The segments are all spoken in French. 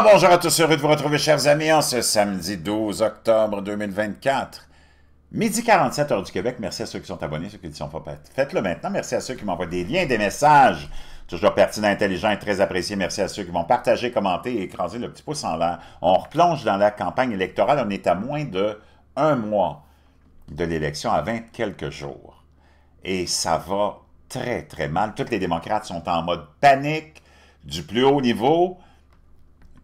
Ah, bonjour à tous, heureux de vous retrouver, chers amis, en ce samedi 12 octobre 2024. Midi 47 heures du Québec. Merci à ceux qui sont abonnés, ceux qui ne sont pas. Faites-le maintenant. Merci à ceux qui m'envoient des liens, des messages. Toujours pertinent, intelligent et très apprécié. Merci à ceux qui vont partager, commenter et écraser le petit pouce en l'air. On replonge dans la campagne électorale. On est à moins de un mois de l'élection, à 20 quelques jours. Et ça va très, très mal. Toutes les démocrates sont en mode panique du plus haut niveau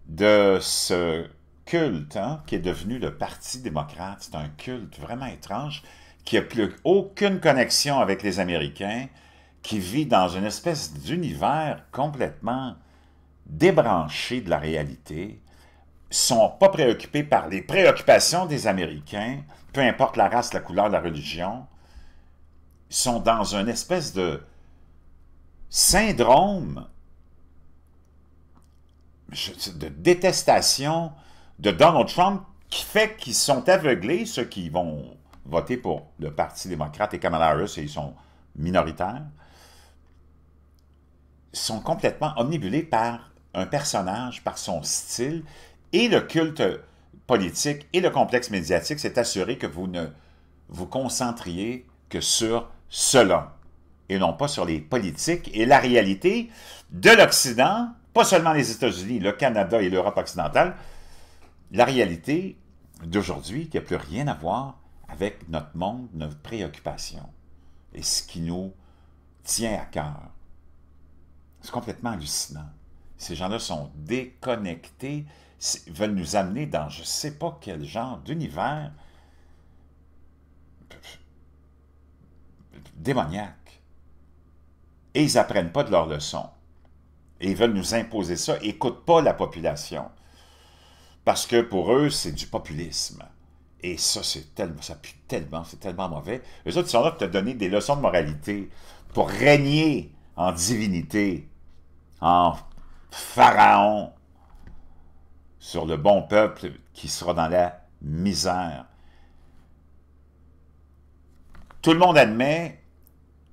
de ce culte hein, qui est devenu le Parti démocrate. C'est un culte vraiment étrange qui n'a plus aucune connexion avec les Américains, qui vit dans une espèce d'univers complètement débranché de la réalité, sont pas préoccupés par les préoccupations des Américains, peu importe la race, la couleur, la religion, sont dans une espèce de syndrome de détestation de Donald Trump qui fait qu'ils sont aveuglés, ceux qui vont voter pour le Parti démocrate et Kamala Harris, et ils sont minoritaires, sont complètement omnibulés par un personnage, par son style, et le culte politique et le complexe médiatique s'est assuré que vous ne vous concentriez que sur cela, et non pas sur les politiques et la réalité de l'Occident pas seulement les États-Unis, le Canada et l'Europe occidentale, la réalité d'aujourd'hui qui n'a plus rien à voir avec notre monde, nos préoccupations et ce qui nous tient à cœur. C'est complètement hallucinant. Ces gens-là sont déconnectés, veulent nous amener dans je ne sais pas quel genre d'univers démoniaque. Et ils n'apprennent pas de leurs leçons ils veulent nous imposer ça, Écoute pas la population. Parce que pour eux, c'est du populisme. Et ça, c'est tellement, ça pue tellement, c'est tellement mauvais. Les autres, ils sont là pour te donner des leçons de moralité, pour régner en divinité, en pharaon, sur le bon peuple qui sera dans la misère. Tout le monde admet,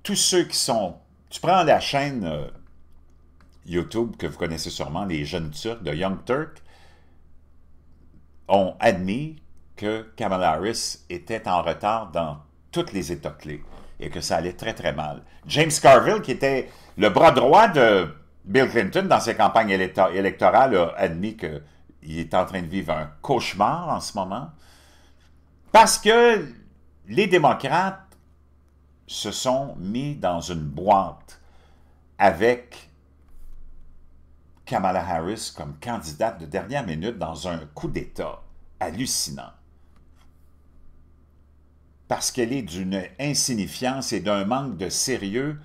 tous ceux qui sont... Tu prends la chaîne euh, YouTube que vous connaissez sûrement, les jeunes Turcs de Young Turk, ont admis que Kamala Harris était en retard dans toutes les états clés et que ça allait très, très mal. James Carville, qui était le bras droit de Bill Clinton dans ses campagnes électorales, a admis qu'il est en train de vivre un cauchemar en ce moment parce que les démocrates se sont mis dans une boîte avec Kamala Harris comme candidate de dernière minute dans un coup d'État hallucinant. Parce qu'elle est d'une insignifiance et d'un manque de sérieux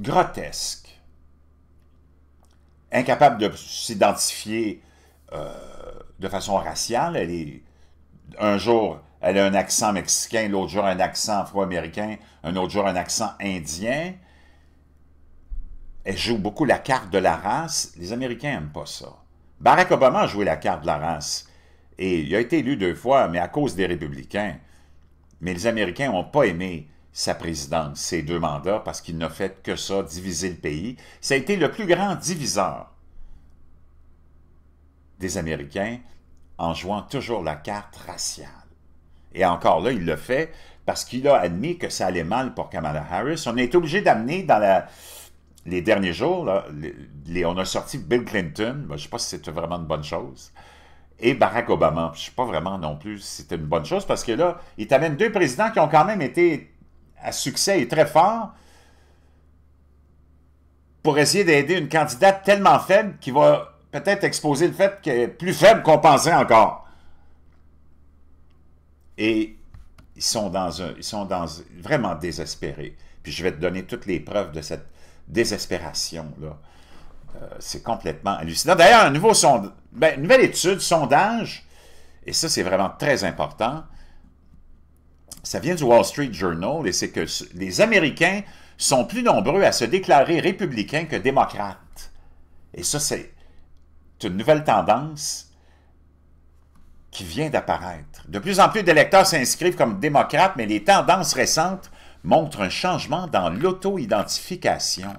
grotesque. Incapable de s'identifier euh, de façon raciale, elle est un jour elle a un accent mexicain, l'autre jour un accent afro-américain, un autre jour un accent indien elle joue beaucoup la carte de la race. Les Américains n'aiment pas ça. Barack Obama a joué la carte de la race. Et il a été élu deux fois, mais à cause des républicains. Mais les Américains n'ont pas aimé sa présidence, ses deux mandats, parce qu'il n'a fait que ça, diviser le pays. Ça a été le plus grand diviseur des Américains en jouant toujours la carte raciale. Et encore là, il le fait parce qu'il a admis que ça allait mal pour Kamala Harris. On est obligé d'amener dans la les derniers jours, là, on a sorti Bill Clinton, ben, je ne sais pas si c'était vraiment une bonne chose, et Barack Obama. Je ne sais pas vraiment non plus si c'était une bonne chose, parce que là, ils t'amènent deux présidents qui ont quand même été à succès et très forts pour essayer d'aider une candidate tellement faible qui va peut-être exposer le fait qu'elle est plus faible qu'on pensait encore. Et ils sont dans un, ils sont dans vraiment désespérés. Puis je vais te donner toutes les preuves de cette désespération. Euh, c'est complètement hallucinant. D'ailleurs, un nouveau ben, nouvelle étude, sondage, et ça c'est vraiment très important, ça vient du Wall Street Journal, et c'est que les Américains sont plus nombreux à se déclarer républicains que démocrates. Et ça, c'est une nouvelle tendance qui vient d'apparaître. De plus en plus d'électeurs s'inscrivent comme démocrates, mais les tendances récentes montre un changement dans l'auto-identification.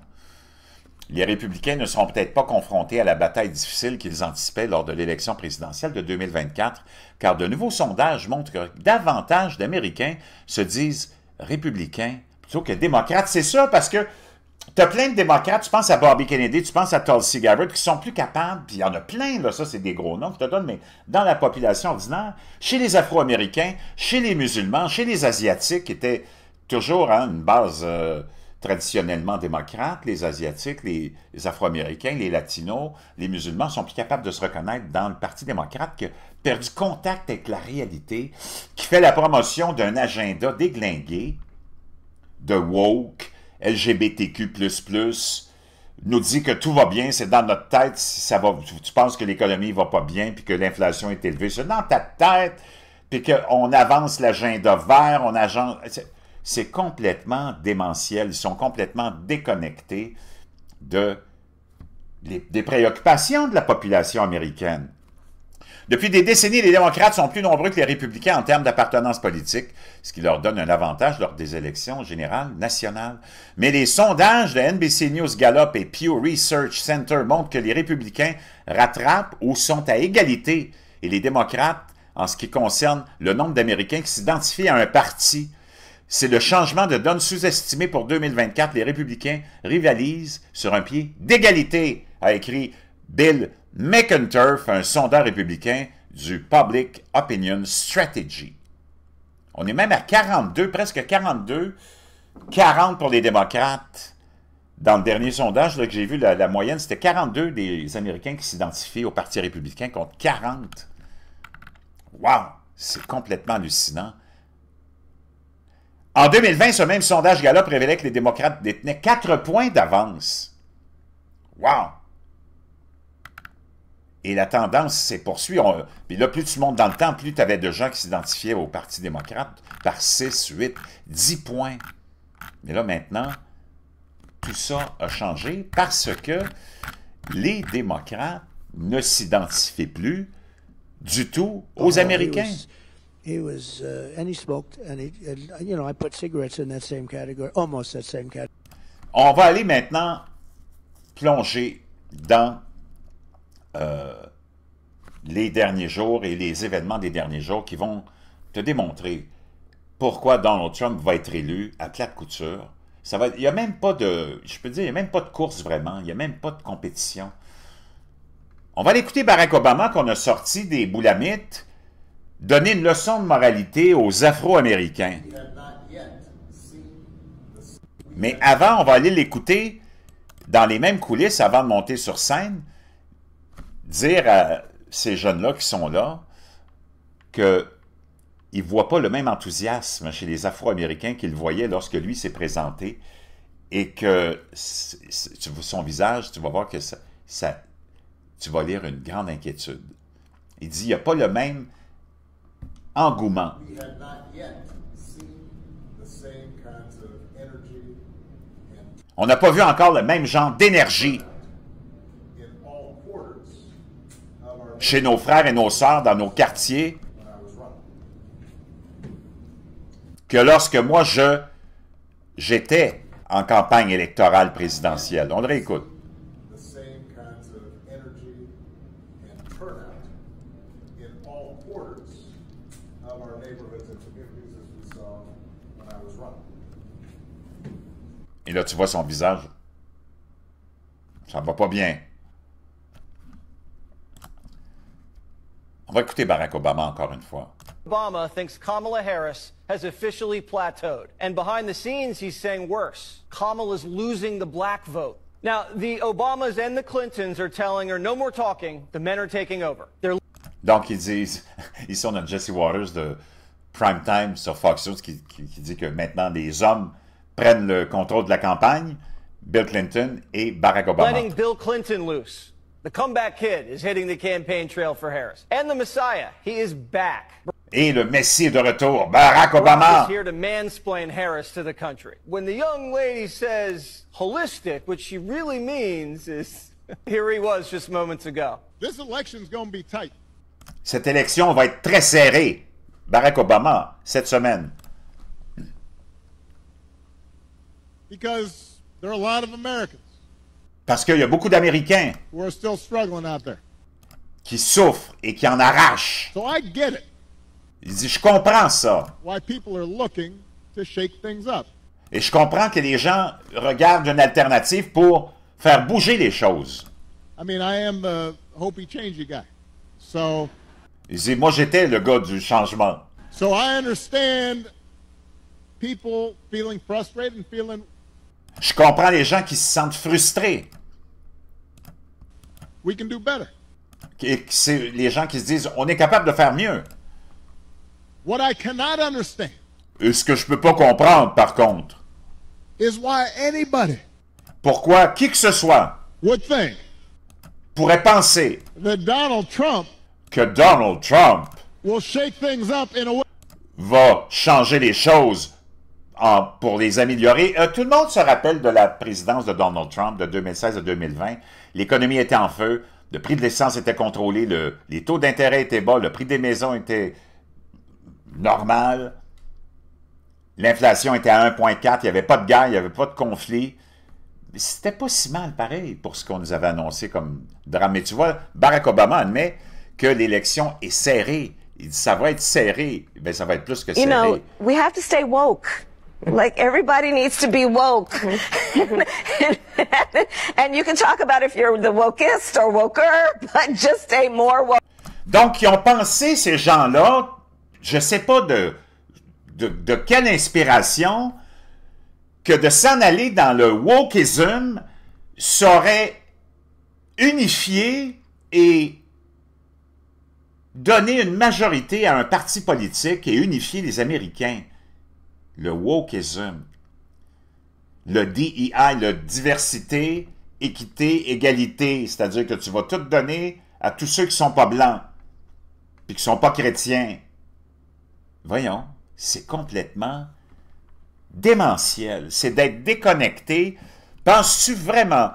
Les républicains ne seront peut-être pas confrontés à la bataille difficile qu'ils anticipaient lors de l'élection présidentielle de 2024, car de nouveaux sondages montrent que davantage d'Américains se disent républicains plutôt que démocrates. C'est ça parce que tu as plein de démocrates, tu penses à Bobby Kennedy, tu penses à Tulsi Gabbard, qui sont plus capables, puis il y en a plein, là, ça c'est des gros noms que je te donne, mais dans la population ordinaire, chez les Afro-Américains, chez les musulmans, chez les Asiatiques, qui étaient toujours hein, une base euh, traditionnellement démocrate, les Asiatiques, les, Afro-Américains, les Latinos, les musulmans sont plus capables de se reconnaître dans le Parti démocrate qui a perdu contact avec la réalité, qui fait la promotion d'un agenda déglingué de woke, LGBTQ++, nous dit que tout va bien, c'est dans notre tête, si ça va, tu penses que l'économie va pas bien, puis que l'inflation est élevée, c'est dans ta tête, puis qu'on avance l'agenda vert, on agence c'est complètement démentiel. Ils sont complètement déconnectés de, des préoccupations de la population américaine. Depuis des décennies, les démocrates sont plus nombreux que les républicains en termes d'appartenance politique, ce qui leur donne un avantage lors des élections générales nationales. Mais les sondages de NBC News Gallup et Pew Research Center montrent que les républicains rattrapent ou sont à égalité et les démocrates en ce qui concerne le nombre d'Américains qui s'identifient à un parti. C'est le changement de donne sous-estimé pour 2024. Les républicains rivalisent sur un pied d'égalité, a écrit Bill McInturf, un sondage républicain du Public Opinion Strategy. On est même à 42, presque 42, 40 pour les démocrates. Dans le dernier sondage que j'ai vu, la, moyenne, c'était 42 des Américains qui s'identifient au Parti républicain contre 40. Wow! C'est complètement hallucinant. En 2020, ce même sondage Gallup révélait que les démocrates détenaient 4 points d'avance. Wow! Et la tendance s'est poursuivie. puis là, plus tu montes dans le temps, plus tu avais de gens qui s'identifiaient au Parti démocrate par 6, 8, 10 points. Mais là, maintenant, tout ça a changé parce que les démocrates ne s'identifient plus du tout aux Américains he was, uh, and you know, I put cigarettes in that same category, almost that same On va aller maintenant plonger dans euh, les derniers jours et les événements des derniers jours qui vont te démontrer pourquoi Donald Trump va être élu à plate couture. il n'y a même pas de, je peux dire, il n'y a même pas de course vraiment, il n'y a même pas de compétition. On va l'écouter Barack Obama qu'on a sorti des boulamites donner une leçon de moralité aux Afro-Américains. Mais avant, on va aller l'écouter dans les mêmes coulisses avant de monter sur scène, dire à ces jeunes-là qui sont là que ils ne voient pas le même enthousiasme chez les Afro-Américains qu'ils voyaient lorsque lui s'est présenté et que son visage, tu vas voir que ça, tu vas lire une grande inquiétude. Il dit, il n'y a pas le même on n'a pas vu encore le même genre d'énergie chez nos frères et nos sœurs dans nos quartiers que lorsque moi je j'étais en campagne électorale présidentielle. On le réécoute. Et là, tu vois son visage. Ça va pas bien. On va écouter Barack Obama encore une fois. Obama thinks Kamala Harris has officially plateaued. And behind the scenes, he's saying worse. Kamala's losing the black vote. Now, the Obamas and the Clintons are telling her, no more talking, the men are taking over. They're... Donc, ils disent, ils sont a Jesse Waters de prime time sur Fox News qui, qui, qui dit que maintenant les hommes prennent le contrôle de la campagne, Bill Clinton et Barack Obama. Letting Bill Clinton loose. The comeback kid is hitting the campaign trail for Harris. And the Messiah, he is back. Et le Messie est de retour, Barack Obama. Is here to mansplain Harris to the country. When the young lady says holistic, what she really means is here he was just moments ago. This election's going to be tight. Cette élection va être très serrée. Barack Obama, cette semaine. because there are a lot of Americans. Parce qu'il y a beaucoup d'Américains qui souffrent et qui en arrachent. So Il dit, je comprends ça. Et je comprends que les gens regardent une alternative pour faire bouger les choses. I mean, I am a Change guy. So, Il dit, moi j'étais le gars du changement. So I understand people feeling frustrated and feeling je comprends les gens qui se sentent frustrés. c'est les gens qui se disent on est capable de faire mieux. Euh, ce que je peux pas comprendre par contre. Pourquoi qui que ce soit. Pourrait penser. Que Donald Trump. Va changer les choses ah, pour les améliorer. Euh, tout le monde se rappelle de la présidence de Donald Trump de 2016 à 2020. L'économie était en feu, le prix de l'essence était contrôlé, les taux d'intérêt étaient bas, le prix des maisons était normal, l'inflation était à 1,4, il n'y avait pas de guerre, il n'y avait pas de conflit. C'était pas si mal pareil pour ce qu'on nous avait annoncé comme drame. Mais tu vois, Barack Obama admet que l'élection est serrée. Il dit ça va être serré. mais ben, ça va être plus que serré. You know, we have to stay woke. Donc, ils ont pensé, ces gens-là, je sais pas de, de, quelle inspiration, que de s'en aller dans le wokeism serait unifié et donner une majorité à un parti politique et unifier les Américains le wokeism, le DEI, la diversité, équité, égalité, c'est-à-dire que tu vas tout donner à tous ceux qui sont pas blancs, puis qui sont pas chrétiens. Voyons, c'est complètement démentiel. C'est d'être déconnecté. Penses-tu vraiment,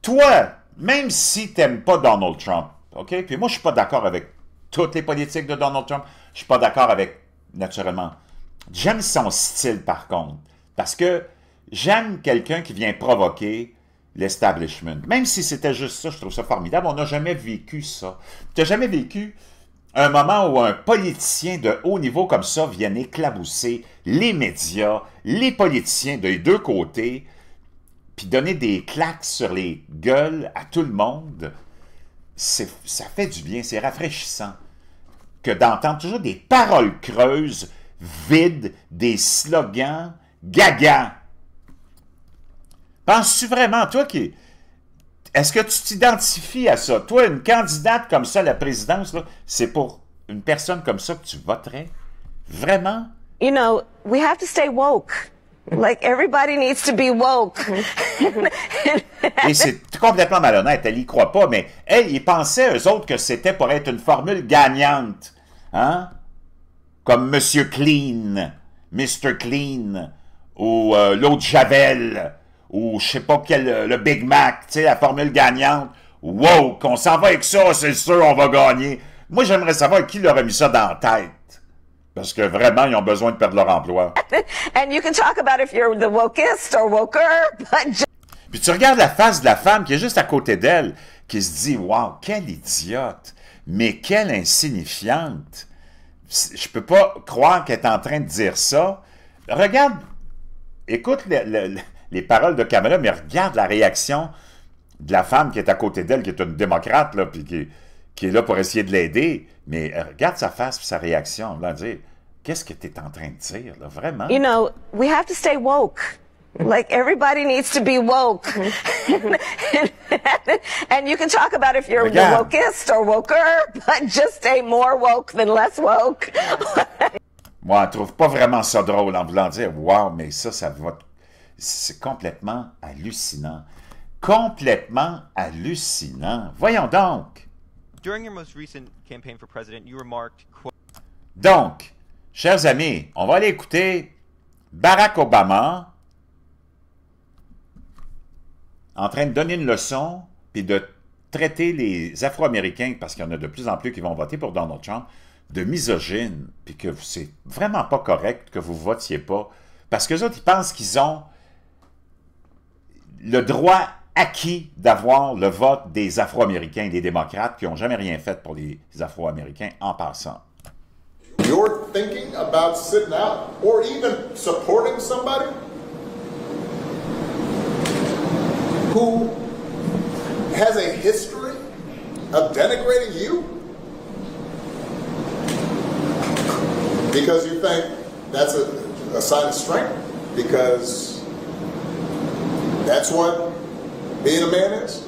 toi, même si tu n'aimes pas Donald Trump, OK? Puis moi, je suis pas d'accord avec toutes les politiques de Donald Trump. Je suis pas d'accord avec, naturellement, J'aime son style, par contre, parce que j'aime quelqu'un qui vient provoquer l'establishment. Même si c'était juste ça, je trouve ça formidable. On n'a jamais vécu ça. Tu n'as jamais vécu un moment où un politicien de haut niveau comme ça vient éclabousser les médias, les politiciens des deux côtés, puis donner des claques sur les gueules à tout le monde. Ça fait du bien, c'est rafraîchissant que d'entendre toujours des paroles creuses vide des slogans gaga. Penses-tu vraiment, toi qui... Est-ce que tu t'identifies à ça? Toi, une candidate comme ça à la présidence, c'est pour une personne comme ça que tu voterais? Vraiment? You know, we have to stay woke. Like everybody needs to be woke. Et c'est complètement malhonnête, elle y croit pas, mais elle, ils pensaient eux autres que c'était pour être une formule gagnante. Hein? comme Monsieur Clean, Mr. Clean, ou euh, l'autre Javel, ou je sais pas quel, euh, le Big Mac, tu sais, la formule gagnante. Wow, qu'on s'en va avec ça, c'est sûr, on va gagner. Moi, j'aimerais savoir qui leur a mis ça dans la tête. Parce que vraiment, ils ont besoin de perdre leur emploi. And you can talk about if you're the wokist or woker, Puis tu regardes la face de la femme qui est juste à côté d'elle, qui se dit « Wow, quelle idiote! Mais quelle insignifiante! » je peux pas croire qu'elle est en train de dire ça. Regarde, écoute les paroles de Kamala, mais regarde la réaction de la femme qui est à côté d'elle, qui est une démocrate, là, puis qui, est là pour essayer de l'aider. Mais euh, regarde sa face et sa réaction. qu'est-ce que tu es en train de dire, vraiment? You know, we have to stay woke like everybody needs to be woke. Mm-hmm. and, and, and you can talk about if you're yeah. the wokest or woker, but just stay more woke than less woke. Moi, je trouve pas vraiment ça drôle en voulant dire « Wow, mais ça, ça va... » C'est complètement hallucinant. Complètement hallucinant. Voyons donc. During your most recent campaign for president, you remarked... Donc, chers amis, on va aller écouter Barack Obama en train de donner une leçon, puis de traiter les Afro-Américains, parce qu'il y en a de plus en plus qui vont voter pour Donald Trump, de misogynes, puis que c'est vraiment pas correct que vous votiez pas, parce que les autres, ils pensent qu'ils ont le droit acquis d'avoir le vote des Afro-Américains et des démocrates qui n'ont jamais rien fait pour les Afro-Américains en passant. You're thinking about sitting out or even supporting somebody? who has a history of denigrating you because you think that's a, a sign of strength because that's what being a man is,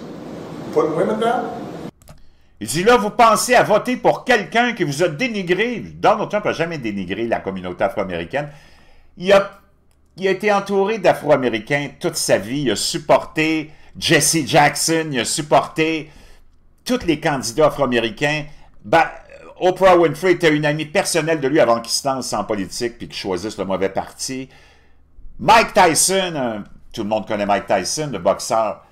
putting women down. Il dit là, vous pensez à voter pour quelqu'un qui vous a dénigré. Donald Trump n'a jamais dénigré la communauté afro-américaine. Il a il a été entouré d'Afro-Américains toute sa vie. Il a supporté Jesse Jackson, il a supporté tous les candidats afro-américains. Oprah Winfrey était une amie personnelle de lui avant qu'il se lance en politique et qu'il choisisse le mauvais parti. Mike Tyson, tout le monde connaît Mike Tyson, le boxeur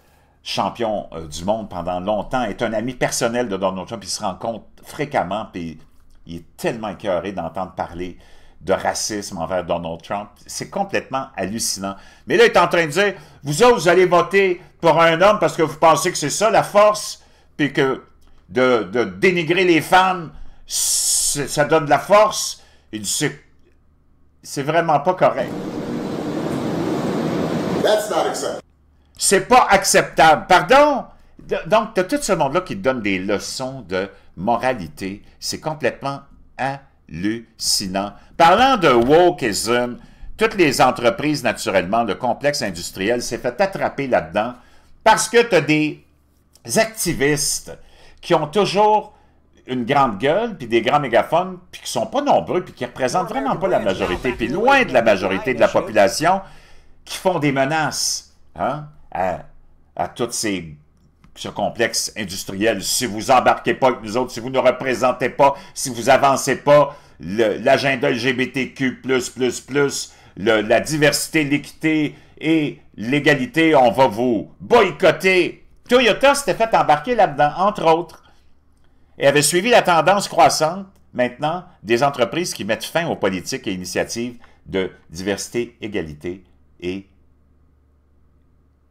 champion euh, du monde pendant longtemps, est un ami personnel de Donald Trump. Il se rencontre fréquemment puis il est tellement écœuré d'entendre parler de racisme envers Donald Trump. C'est complètement hallucinant. Mais là, il est en train de dire, vous autres, vous allez voter pour un homme parce que vous pensez que c'est ça la force, puis que de, dénigrer les femmes, ça donne de la force. c'est vraiment pas correct. C'est pas acceptable. Pardon? Donc, t'as tout ce monde-là qui te donne des leçons de moralité. C'est complètement un hallucinant. Parlant de wokeism, toutes les entreprises, naturellement, le complexe industriel s'est fait attraper là-dedans parce que tu as des activistes qui ont toujours une grande gueule, puis des grands mégaphones, puis qui sont pas nombreux, puis qui représentent vraiment pas la majorité, ben puis loin de la majorité de la population, qui font des menaces hein, à toutes ces ce complexe industriel. Si vous embarquez pas avec nous autres, si vous ne représentez pas, si vous avancez pas l'agenda LGBTQ+, la diversité, l'équité et l'égalité, on va vous boycotter. Toyota s'était fait embarquer là-dedans, entre autres, et avait suivi la tendance croissante, maintenant, des entreprises qui mettent fin aux politiques et initiatives de diversité, égalité et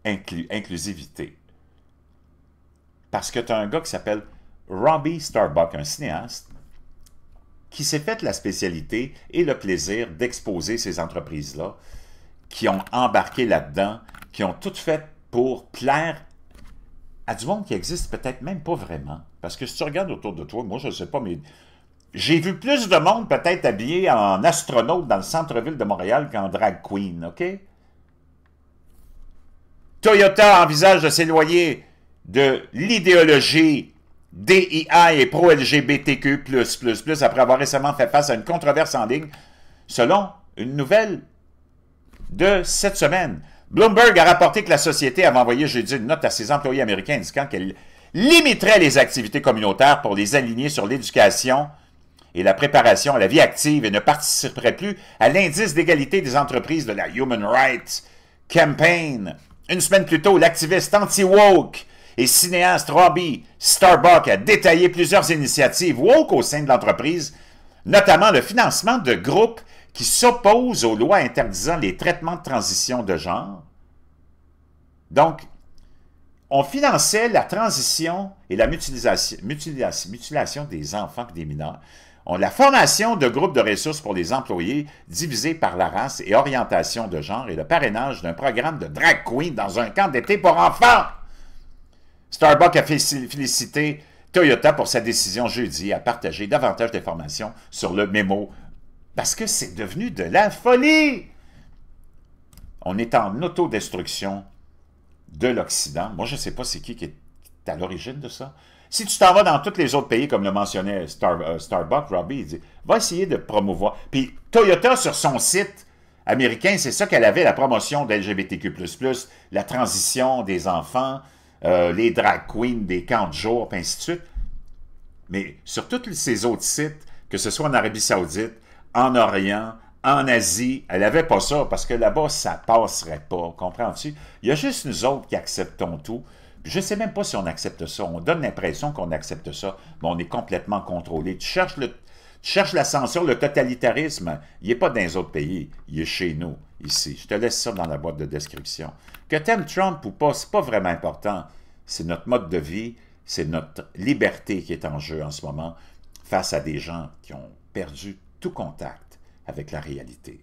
inclusivité. Parce que tu as un gars qui s'appelle Robbie Starbuck, un cinéaste, qui s'est fait la spécialité et le plaisir d'exposer ces entreprises-là, qui ont embarqué là-dedans, qui ont tout fait pour plaire à du monde qui existe peut-être même pas vraiment. Parce que si tu regardes autour de toi, moi je ne sais pas, mais j'ai vu plus de monde peut-être habillé en astronaute dans le centre-ville de Montréal qu'en drag queen, OK? Toyota envisage de s'éloigner de l'idéologie DEI et pro-LGBTQ++, après avoir récemment fait face à une controverse en ligne, selon une nouvelle de cette semaine. Bloomberg a rapporté que la société avait envoyé jeudi une note à ses employés américains indiquant qu'elle limiterait les activités communautaires pour les aligner sur l'éducation et la préparation à la vie active et ne participerait plus à l'indice d'égalité des entreprises de la Human Rights Campaign. Une semaine plus tôt, l'activiste anti-woke et cinéaste Robbie Starbuck a détaillé plusieurs initiatives woke au sein de l'entreprise, notamment le financement de groupes qui s'opposent aux lois interdisant les traitements de transition de genre. Donc, on finançait la transition et la mutilation, des enfants et des mineurs. la formation de groupes de ressources pour les employés divisés par la race et orientation de genre et le parrainage d'un programme de drag queen dans un camp d'été pour enfants. Starbucks a félicité Toyota pour sa décision jeudi à partager davantage d'informations sur le mémo parce que c'est devenu de la folie. On est en autodestruction de l'Occident. Moi, je ne sais pas c'est qui qui est à l'origine de ça. Si tu t'en vas dans tous les autres pays, comme le mentionnait euh, Starbucks, Robbie, il dit va essayer de promouvoir. Puis Toyota, sur son site américain, c'est ça qu'elle avait la promotion d'LGBTQ, la transition des enfants, euh, les drag queens des camps de jour, puis ainsi de suite. Mais sur tous ces autres sites, que ce soit en Arabie Saoudite, en Orient, en Asie, elle n'avait pas ça parce que là-bas, ça passerait pas. Comprends-tu? Il y a juste nous autres qui acceptons tout. je ne sais même pas si on accepte ça. On donne l'impression qu'on accepte ça, mais on est complètement contrôlé. Tu cherches, le, tu cherches la censure, le totalitarisme. Il n'est pas dans les autres pays, il est chez nous. Je te laisse ça dans la boîte de description. Que t'aimes Trump ou pas, c'est pas vraiment important. C'est notre mode de vie, c'est notre liberté qui est en jeu en ce moment face à des gens qui ont perdu tout contact avec la réalité.